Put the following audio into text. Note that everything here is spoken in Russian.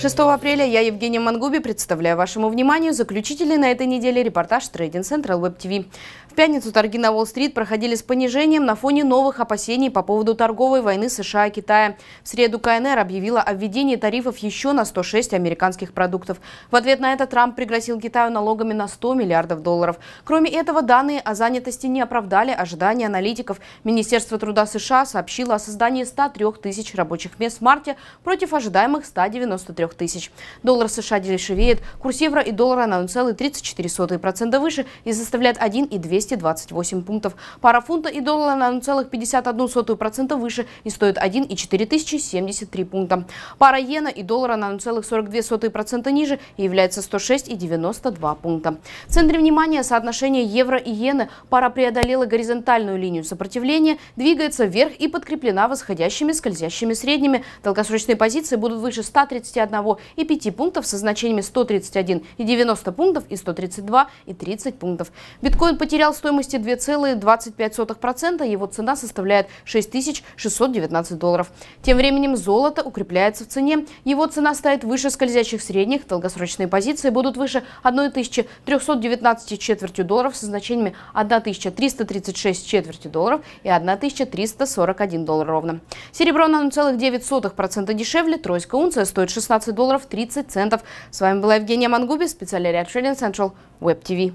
6 апреля я, Евгения Мангуби, представляю вашему вниманию заключительный на этой неделе репортаж Trading Central Web TV. В пятницу торги на Уолл-стрит проходили с понижением на фоне новых опасений по поводу торговой войны США и Китая. В среду КНР объявила о введении тарифов еще на 106 американских продуктов. В ответ на это Трамп пригрозил Китаю налогами на 100 миллиардов долларов. Кроме этого, данные о занятости не оправдали ожидания аналитиков. Министерство труда США сообщило о создании 103 тысяч рабочих мест в марте против ожидаемых 193 тысяч. Доллар США дешевеет, курс евро и доллара на 0,34% выше и составляет 1,228 пунктов. Пара фунта и доллара на 0,51% выше и стоит 1,4073 пункта. Пара иена и доллара на 0,42% ниже и является 106,92 пункта. В центре внимания соотношение евро и иены. Пара преодолела горизонтальную линию сопротивления, двигается вверх и подкреплена восходящими скользящими средними. Долгосрочные позиции будут выше 131 и 5 пунктов со значениями 131 и 90 пунктов и 132 и 30 пунктов. Биткоин потерял стоимости 2,25%, его цена составляет 6619 долларов. Тем временем золото укрепляется в цене, его цена стоит выше скользящих средних, долгосрочные позиции будут выше 1319 четвертью долларов со значениями 1336 четверти долларов и 1341 доллар ровно. Серебро на 0,9% дешевле, тройская унция стоит 16 12 долларов 30 центов. С вами была Евгения Мангуби, специальный ряд Trading Central Web TV.